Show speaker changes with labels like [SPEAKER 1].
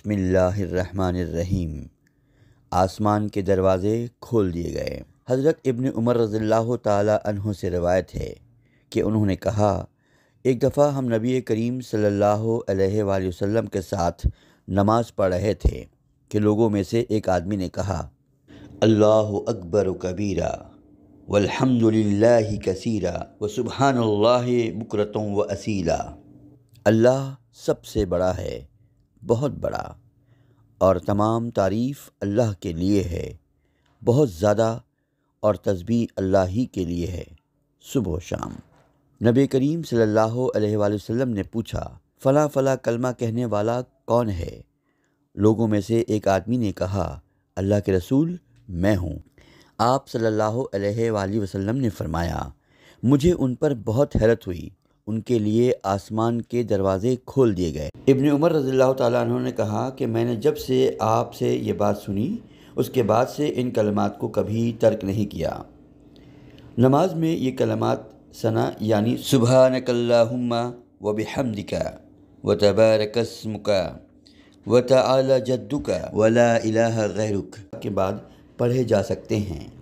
[SPEAKER 1] بسم اللہ الرحمن الرحیم آسمان کے دروازے کھول دیے گئے حضرت ابن عمر رضی اللہ تعالیٰ عنہ سے روایت ہے کہ انہوں نے کہا ایک دفعہ ہم نبی کریم صلی اللہ علیہ وآلہ وسلم کے ساتھ نماز پڑھ رہے تھے کہ لوگوں میں سے ایک آدمی نے کہا اللہ اکبر و کبیرہ والحمد للہ کثیرہ و سبحان اللہ بکرتوں و اسیلہ اللہ سب سے بڑا ہے بہت بڑا اور تمام تعریف اللہ کے لیے ہے بہت زیادہ اور تسبیح اللہ ہی کے لیے ہے صبح و شام نبی کریم صلی اللہ علیہ وآلہ وسلم نے پوچھا فلاں فلاں کلمہ کہنے والا کون ہے لوگوں میں سے ایک آدمی نے کہا اللہ کے رسول میں ہوں آپ صلی اللہ علیہ وآلہ وسلم نے فرمایا مجھے ان پر بہت حیرت ہوئی ان کے لیے آسمان کے دروازے کھول دیے گئے ابن عمر رضی اللہ تعالیٰ عنہ نے کہا کہ میں نے جب سے آپ سے یہ بات سنی اس کے بعد سے ان کلمات کو کبھی ترک نہیں کیا نماز میں یہ کلمات ثنا یعنی سبحانک اللہم و بحمدکا و تبارک اسمکا و تعالی جدکا و الہ غیرک کے بعد پڑھے جا سکتے ہیں